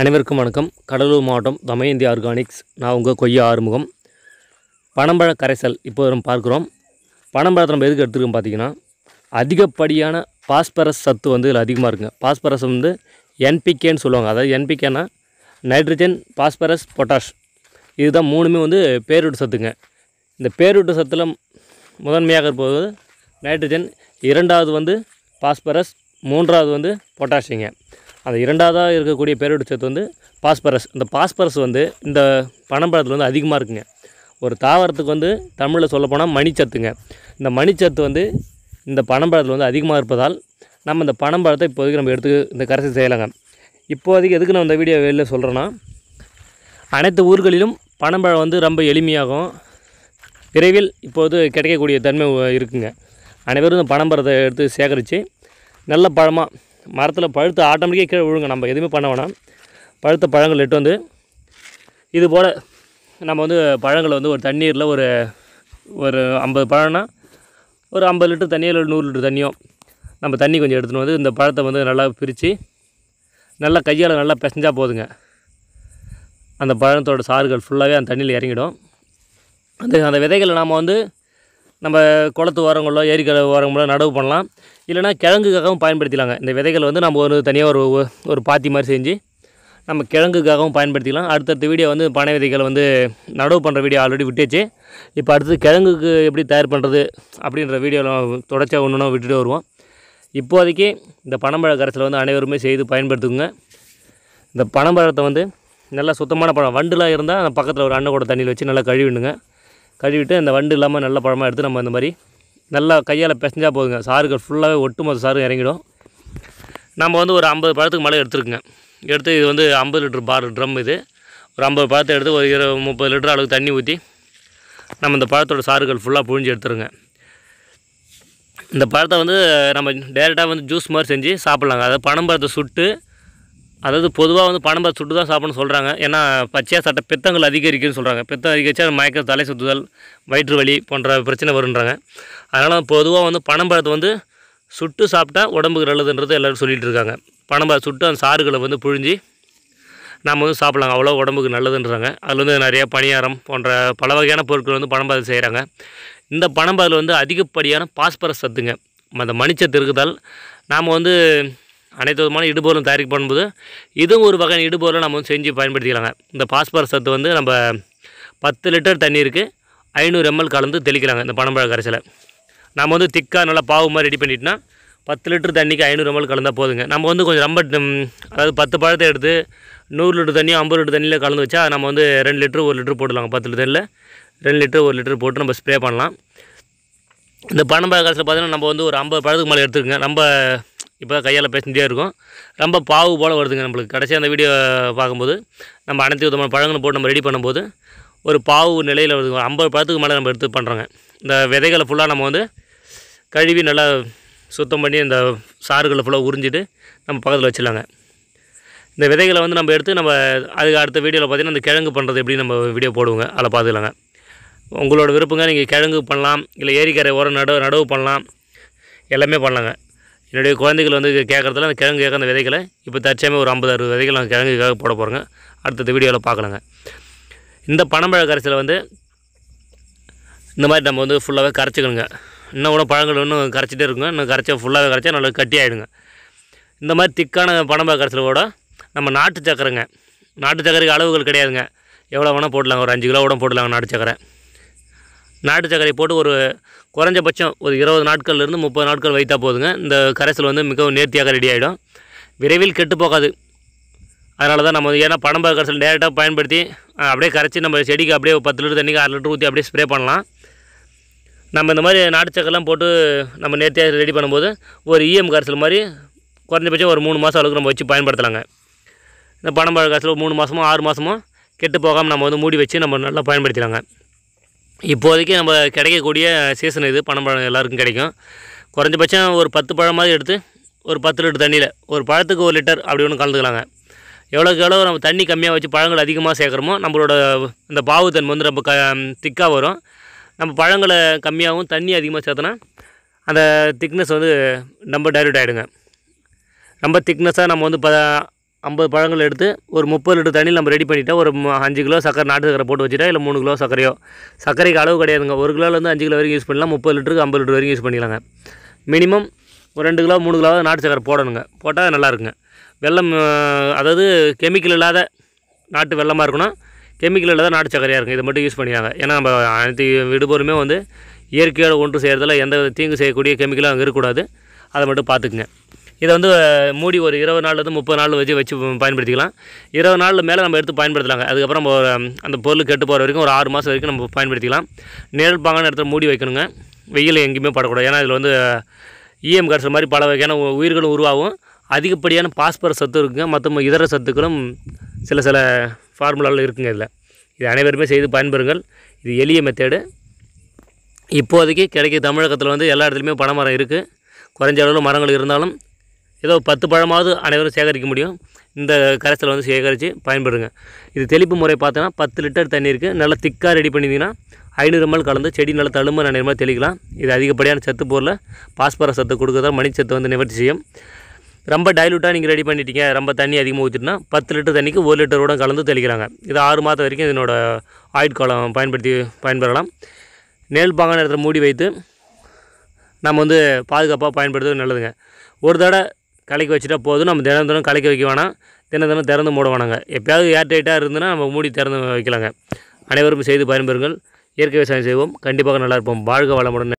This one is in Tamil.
அனைவருக்கும் வணக்கம் கடலூர் மாவட்டம் தமயந்தி ஆர்கானிக்ஸ் நான் உங்கள் கொய்யா ஆறுமுகம் பனம்பழ கரைசல் இப்போ நம்ம பார்க்குறோம் பனம்பழத்தை நம்ம எதுக்கு எடுத்துருக்கோம் பார்த்தீங்கன்னா அதிகப்படியான பாஸ்பரஸ் சத்து வந்து இதில் அதிகமாக இருக்குங்க பாஸ்பரஸ் வந்து என்பிகேன்னு சொல்லுவாங்க அதாவது என்பிகேன்னா நைட்ரஜன் பாஸ்பரஸ் பொட்டாஷ் இதுதான் மூணுமே வந்து பேரூட்டு சத்துங்க இந்த பேரூட்டு சத்தில் முதன்மையாக இருப்பது நைட்ரஜன் இரண்டாவது வந்து பாஸ்பரஸ் மூன்றாவது வந்து பொட்டாசியங்க அந்த இரண்டாவதாக இருக்கக்கூடிய பேரோடு சத்து வந்து பாஸ்பரஸ் இந்த பாஸ்பரஸ் வந்து இந்த பனம்பழத்தில் வந்து அதிகமாக இருக்குங்க ஒரு தாவரத்துக்கு வந்து தமிழில் சொல்லப்போனால் மணிச்சத்துங்க இந்த மணிச்சத்து வந்து இந்த பனம்பழத்தில் வந்து அதிகமாக இருப்பதால் நம்ம இந்த பனம்பழத்தை இப்போதைக்கு நம்ம எடுத்து இந்த கரைசி செய்யலாங்க இப்போதைக்கு எதுக்கு நான் இந்த வீடியோ வெளியில் சொல்கிறேன்னா அனைத்து ஊர்களிலும் பனம்பழம் வந்து ரொம்ப எளிமையாகும் விரைவில் இப்போது கிடைக்கக்கூடிய தன்மை இருக்குங்க அனைவரும் இந்த பனம்பரத்தை எடுத்து சேகரித்து நல்ல பழமாக மரத்தில் பழுத்து ஆட்டோமேட்டிக்காக கீழே விழுங்க நம்ம எதுவுமே பண்ண வேணாம் பழுத்த பழங்கள் எட்டு வந்து இது போல் நம்ம வந்து பழங்களை வந்து ஒரு தண்ணீரில் ஒரு ஒரு ஐம்பது பழம்னா ஒரு ஐம்பது லிட்டர் தண்ணியோ இல்லை நூறு லிட்டர் தண்ணியோ நம்ம தண்ணி கொஞ்சம் எடுத்துகிட்டு வந்து இந்த பழத்தை வந்து நல்லா பிரித்து நல்லா கையால் நல்லா பிசைஞ்சால் போதுங்க அந்த பழத்தோட சாறுகள் ஃபுல்லாகவே அந்த தண்ணியில் இறங்கிடும் அந்த அந்த விதைகளை நாம் வந்து நம்ம குளத்து ஓரங்களோ ஏரிக்கரை ஓரங்களோ நடவு பண்ணலாம் இல்லைனா கிழங்குக்காகவும் பயன்படுத்திக்கலாங்க இந்த விதைகள் வந்து நம்ம ஒரு தனியாக ஒரு ஒரு பாத்தி மாதிரி செஞ்சு நம்ம கிழங்குக்காகவும் பயன்படுத்திக்கலாம் அடுத்தடுத்த வீடியோ வந்து பனை விதைகளை வந்து நடவு பண்ணுற வீடியோ ஆல்ரெடி விட்டுச்சு இப்போ அடுத்து கிழங்குக்கு எப்படி தயார் பண்ணுறது அப்படின்ற வீடியோவில் தொடச்சா ஒன்று விட்டுட்டு வருவோம் இப்போதைக்கு இந்த பனம்பழ கரைசலை வந்து அனைவருமே செய்து பயன்படுத்துங்க இந்த பனம்பழத்தை வந்து நல்லா சுத்தமான பழம் வண்டுலாம் இருந்தால் அந்த பக்கத்தில் ஒரு அண்ணன் கூட தண்ணியில் வச்சு நல்லா கழுவிடுங்க கழுவிட்டு அந்த வண்டு இல்லாமல் நல்ல பழமாக எடுத்து நம்ம இந்த மாதிரி நல்லா கையால் பிசைஞ்சால் போதுங்க சாறுகள் ஃபுல்லாகவே ஒட்டுமொத்த சாரு இறங்கிடும் நம்ம வந்து ஒரு ஐம்பது பழத்துக்கு மழை எடுத்துருக்குங்க எடுத்து இது வந்து ஐம்பது லிட்டர் பார் ட்ரம் இது ஒரு ஐம்பது பழத்தை எடுத்து ஒரு இரு முப்பது லிட்டர் அளவுக்கு தண்ணி ஊற்றி நம்ம இந்த பழத்தோட சாறுகள் ஃபுல்லாக புழிஞ்சு எடுத்துருங்க இந்த பழத்தை வந்து நம்ம டேரெக்டாக வந்து ஜூஸ் மாதிரி செஞ்சு சாப்பிட்லாங்க அதாவது பனம்பழத்தை சுட்டு அதாவது பொதுவாக வந்து பனம்பழ சுட்டு தான் சாப்பிடணும்னு சொல்கிறாங்க ஏன்னா பச்சையாக சட்ட பித்தங்கள் அதிகரிக்குன்னு சொல்கிறாங்க பித்தம் அதிகரிச்சா மயக்க தலை சுற்றுதல் வயிற்று வலி போன்ற பிரச்சனை வருன்றாங்க அதனால் பொதுவாக வந்து பனம்பழத்தை வந்து சுட்டு சாப்பிட்டா உடம்புக்கு நல்லதுன்றது எல்லோரும் சொல்லிகிட்டு இருக்காங்க பனம்பழ சுட்டு அந்த சாறுகளை வந்து புழிஞ்சி நம்ம வந்து சாப்பிட்லாங்க அவ்வளோ உடம்புக்கு நல்லதுன்றாங்க அதில் வந்து நிறைய பணியாரம் போன்ற பல வகையான பொருட்கள் வந்து பனம்பாதில் செய்கிறாங்க இந்த பனம்பாதில் வந்து அதிகப்படியான பாஸ்பரஸ் சத்துங்க அந்த மணிச்சத்து இருக்குதால் நாம் வந்து அனைத்து விதமான இடுபொருளும் தயாரிக்க பண்ணும்போது இதுவும் ஒரு வகையான இடுபொருளை நம்ம வந்து செஞ்சு பயன்படுத்திக்கலாங்க இந்த பாஸ்பரஸ் சத்து வந்து நம்ம பத்து லிட்டர் தண்ணீருக்கு ஐநூறு எம்எல் கலந்து தெளிக்கிறாங்க இந்த பனம்பழ கரைசலை நம்ம வந்து திக்காக நல்லா பாவு மாதிரி ரெடி பண்ணிட்டோன்னா பத்து லிட்டர் தண்ணிக்கு ஐநூறு எம்எல் கலந்தால் போதுங்க நம்ம வந்து கொஞ்சம் ரொம்ப அதாவது பத்து பழத்தை எடுத்து நூறு லிட்டர் தண்ணியும் ஐம்பது லிட்டர் தண்ணியில் கலந்து வச்சா நம்ம வந்து ரெண்டு லிட்டர் ஒரு லிட்டர் போட்டுடலாம் பத்து தண்ணியில் ரெண்டு லிட்டர் ஒரு லிட்டர் போட்டு நம்ம ஸ்ப்ரே பண்ணலாம் இந்த பனம்பழ காசில் பார்த்தீங்கன்னா நம்ம வந்து ஒரு ஐம்பது பழத்துக்கு மேலே எடுத்துருங்க நம்ம இப்போ கையால் பேசிட்டே இருக்கும் ரொம்ப பாவு போல் வருதுங்க நம்மளுக்கு கடைசியாக அந்த வீடியோ பார்க்கும்போது நம்ம அனைத்து விதமான பழங்களை போட்டு நம்ம ரெடி பண்ணும்போது ஒரு பாவு நிலையில் வருது ஐம்பது பழத்துக்கு மேலே நம்ம எடுத்து பண்ணுறோங்க இந்த விதைகளை ஃபுல்லாக நம்ம வந்து கழுவி நல்லா சுத்தம் பண்ணி இந்த சாறுகளை ஃபுல்லாக உறிஞ்சிட்டு நம்ம பக்கத்தில் வச்சிடலாங்க இந்த விதைகளை வந்து நம்ம எடுத்து நம்ம அதுக்கு அடுத்த வீடியோவில் பார்த்திங்கன்னா இந்த கிழங்கு பண்ணுறது எப்படி நம்ம வீடியோ போடுவோங்க அதில் பார்த்துக்கலாங்க உங்களோட விருப்பங்க நீங்கள் கிழங்கு பண்ணலாம் இல்லை ஏரிக்கரை உரம் நடவு நடவு பண்ணலாம் எல்லாமே பண்ணலாங்க என்னுடைய குழந்தைகள் வந்து கேட்குறதுல அந்த கிழங்கு கேட்குற அந்த விதைகளை இப்போ தற்சயமே ஒரு ஐம்பது அறுபது விதைகள் நாங்கள் கிழங்குக்காக போட போகிறோங்க அடுத்தது வீடியோவில் பார்க்கலாங்க இந்த பனம்பழ கரைசலை வந்து இந்த மாதிரி நம்ம வந்து ஃபுல்லாகவே கரைச்சிக்கணுங்க இன்னும் கூட பழங்கள் இன்னும் கரைச்சிட்டே இருக்குங்க இன்னும் கரைச்சா ஃபுல்லாகவே கரைச்சா நல்லா கட்டி ஆகிடுங்க இந்த மாதிரி திக்கான பனம்பழ கூட நம்ம நாட்டு சக்கரைங்க நாட்டு சக்கரைக்கு அளவுகள் கிடையாதுங்க எவ்வளோ வேணால் போடலாங்க ஒரு அஞ்சு கிலோ கூட போடலாங்க நாட்டு சக்கரை நாட்டு சக்கரை போட்டு ஒரு குறைஞ்சபட்சம் ஒரு இருபது நாட்கள்லேருந்து முப்பது நாட்கள் வைத்தால் போதுங்க இந்த கரைசல் வந்து மிகவும் நேர்த்தியாக ரெடி ஆகிடும் விரைவில் கெட்டு போகாது அதனால தான் நம்ம ஏன்னா பணம்பா கரைசல் டேரெக்டாக பயன்படுத்தி அப்படியே கரைச்சி நம்ம செடிக்கு அப்படியே பத்து லிட்டர் தண்ணிக்கு ஆறு லிட்டர் ஊற்றி அப்படியே ஸ்ப்ரே பண்ணலாம் நம்ம இந்த மாதிரி நாட்டு சக்கரெலாம் போட்டு நம்ம நேர்த்தியாக ரெடி பண்ணும்போது ஒரு இஎம் e கரைசல் மாதிரி குறைஞ்சபட்சம் ஒரு மூணு மாதம் அளவுக்கு நம்ம வச்சு பயன்படுத்தலாங்க இந்த பணம்பழ கரைசல் மூணு மாதமோ ஆறு மாதமோ கெட்டு போகாமல் நம்ம வந்து மூடி வச்சு நம்ம நல்லா பயன்படுத்திடலாங்க இப்போதைக்கு நம்ம கிடைக்கக்கூடிய சீசன் இது பனம்பழம் எல்லாருக்கும் கிடைக்கும் குறைஞ்சபட்சம் ஒரு பத்து பழம் மாதிரி எடுத்து ஒரு பத்து லிட்டர் தண்ணியில் ஒரு பழத்துக்கு ஒரு லிட்டர் அப்படி ஒன்று கலந்துக்கலாங்க எவ்வளோக்கு எவ்வளோ நம்ம தண்ணி கம்மியாக வச்சு பழங்கள் அதிகமாக சேர்க்குறோமோ நம்மளோட இந்த பாவுத்தன்மை வந்து ரொம்ப க திக்காக வரும் நம்ம பழங்களை கம்மியாகவும் தண்ணி அதிகமாக சேர்த்தோன்னா அந்த திக்னஸ் வந்து ரொம்ப டைரக்ட் ஆகிடுங்க ரொம்ப திக்னஸாக நம்ம வந்து ப ஐம்பது பழங்கள் எடுத்து ஒரு முப்பது லிட்டர் தண்ணியில் நம்ம ரெடி பண்ணிவிட்டா ஒரு அஞ்சு கிலோ சக்கரை நாட்டு சக்கரை போட்டு வச்சுட்டா இல்லை மூணு கிலோ சக்கரையோ சக்கரைக்கு அளவு கிடையாதுங்க ஒரு கிலோலேருந்து அஞ்சு கிலோ வரைக்கும் யூஸ் பண்ணலாம் முப்பது லிட்டருக்கு ஐம்பது லிட்டர் வரைக்கும் யூஸ் பண்ணிக்கலாங்க மினிமம் ஒரு ரெண்டு கிலோ மூணு கிலோ நாட்டு சக்கரை போடணுங்க போட்டால் நல்லாயிருக்குங்க வெள்ளம் அதாவது கெமிக்கல் இல்லாத நாட்டு வெள்ளமாக இருக்குன்னா கெமிக்கல் இல்லாத நாட்டு சக்கரையாக இருக்கும் இதை மட்டும் யூஸ் பண்ணியாங்க ஏன்னா நம்ம அனைத்து விடுபொருமே வந்து இயற்கையோடு ஒன்று செய்கிறதுல எந்த தீங்கு செய்யக்கூடிய கெமிக்கலும் அங்கே இருக்கக்கூடாது அதை மட்டும் பார்த்துக்குங்க இதை வந்து மூடி ஒரு இருபது நாள்லேருந்து முப்பது நாள் வச்சு வச்சு பயன்படுத்திக்கலாம் இருபது நாளில் மேலே நம்ம எடுத்து பயன்படுத்தலாங்க அதுக்கப்புறம் அந்த பொருள் கெட்டு போகிற வரைக்கும் ஒரு ஆறு மாதம் வரைக்கும் நம்ம பயன்படுத்திக்கலாம் நேரில் பாங்கான இடத்துல மூடி வைக்கணுங்க வெயில் எங்கேயுமே படக்கூடாது ஏன்னா இதில் வந்து இஎம் கரிசல் மாதிரி பல வகையான உயிர்களும் உருவாகும் அதிகப்படியான பாஸ்பரஸ் சத்து இருக்குங்க மற்ற இதர சத்துக்களும் சில சில ஃபார்முலாவில் இருக்குங்க இதில் இது அனைவருமே செய்து பயன்பெறுங்கள் இது எளிய மெத்தேடு இப்போதைக்கு கிடைக்க தமிழகத்தில் வந்து எல்லா இடத்துலையுமே பனை மரம் இருக்குது குறைஞ்ச அளவில் மரங்கள் இருந்தாலும் ஏதோ பத்து பழமாவது அனைவரும் சேகரிக்க முடியும் இந்த கரைசல் வந்து சேகரித்து பயன்படுங்க இது தெளிப்பு முறை பார்த்தோன்னா பத்து லிட்டர் தண்ணி இருக்குது நல்லா திக்காக ரெடி பண்ணிங்கன்னா ஐநூறு மல் கலந்து செடி நல்லா தழும்பு ரெண்டு மாதிரி தெளிக்கலாம் இது அதிகப்படியான சத்து பொருளில் பாஸ்பர சத்து மணி மணிச்சத்து வந்து நிவர்த்தி செய்யும் ரொம்ப டைலூட்டாக நீங்கள் ரெடி பண்ணிட்டீங்க ரொம்ப தண்ணி அதிகமாக ஊற்றிட்டுனா பத்து லிட்டர் தண்ணிக்கு ஒரு லிட்டர் கூட கலந்து தெளிக்கிறாங்க இது ஆறு மாதம் வரைக்கும் இதனோட ஆயுட்காலம் பயன்படுத்தி பயன்பெறலாம் நெல் பாங்கான இடத்துல மூடி வைத்து நம்ம வந்து பாதுகாப்பாக பயன்படுத்துறது நல்லதுங்க ஒரு தடவை கலக்கி வச்சுட்டா போதும் நம்ம தினம் தினம் கலக்கி வைக்க வேணாம் தினம் தினம் திறந்து மூட வேணாங்க எப்போயாவது ஏர்டைட்டாக இருந்ததுன்னா நம்ம மூடி திறந்து வைக்கலாங்க அனைவரும் செய்து பயன்பெறுங்கள் இயற்கை விவசாயம் செய்வோம் கண்டிப்பாக நல்லா இருப்போம் வாழ்க வளமுடன்